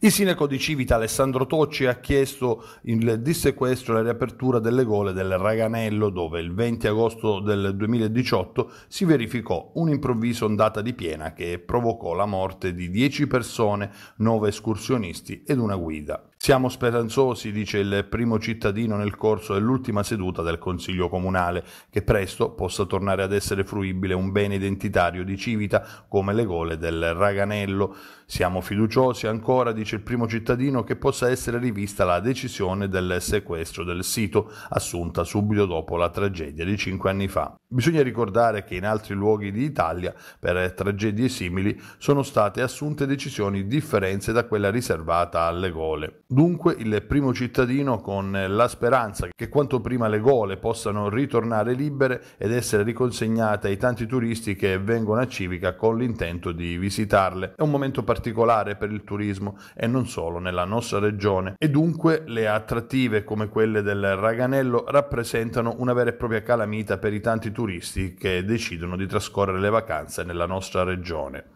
Il sindaco di Civita Alessandro Tocci ha chiesto il dissequestro e la riapertura delle gole del Raganello dove il 20 agosto del 2018 si verificò un'improvvisa ondata di piena che provocò la morte di 10 persone, 9 escursionisti ed una guida. Siamo speranzosi, dice il primo cittadino nel corso dell'ultima seduta del Consiglio Comunale, che presto possa tornare ad essere fruibile un bene identitario di Civita come le gole del Raganello. Siamo fiduciosi ancora, dice il primo cittadino, che possa essere rivista la decisione del sequestro del sito, assunta subito dopo la tragedia di cinque anni fa. Bisogna ricordare che in altri luoghi d'Italia, per tragedie simili, sono state assunte decisioni differenze da quella riservata alle gole. Dunque il primo cittadino con eh, la speranza che quanto prima le gole possano ritornare libere ed essere riconsegnate ai tanti turisti che vengono a Civica con l'intento di visitarle. È un momento particolare per il turismo e non solo nella nostra regione e dunque le attrattive come quelle del Raganello rappresentano una vera e propria calamita per i tanti turisti che decidono di trascorrere le vacanze nella nostra regione.